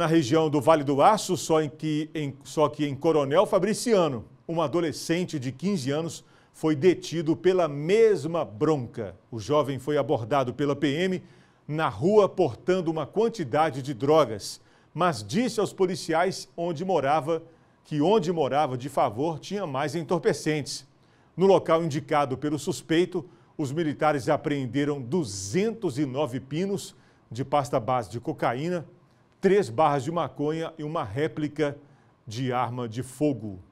Na região do Vale do Aço, só, em que, em, só que em Coronel Fabriciano, um adolescente de 15 anos foi detido pela mesma bronca. O jovem foi abordado pela PM na rua portando uma quantidade de drogas, mas disse aos policiais onde morava que onde morava de favor tinha mais entorpecentes. No local indicado pelo suspeito, os militares apreenderam 209 pinos de pasta base de cocaína, três barras de maconha e uma réplica de arma de fogo.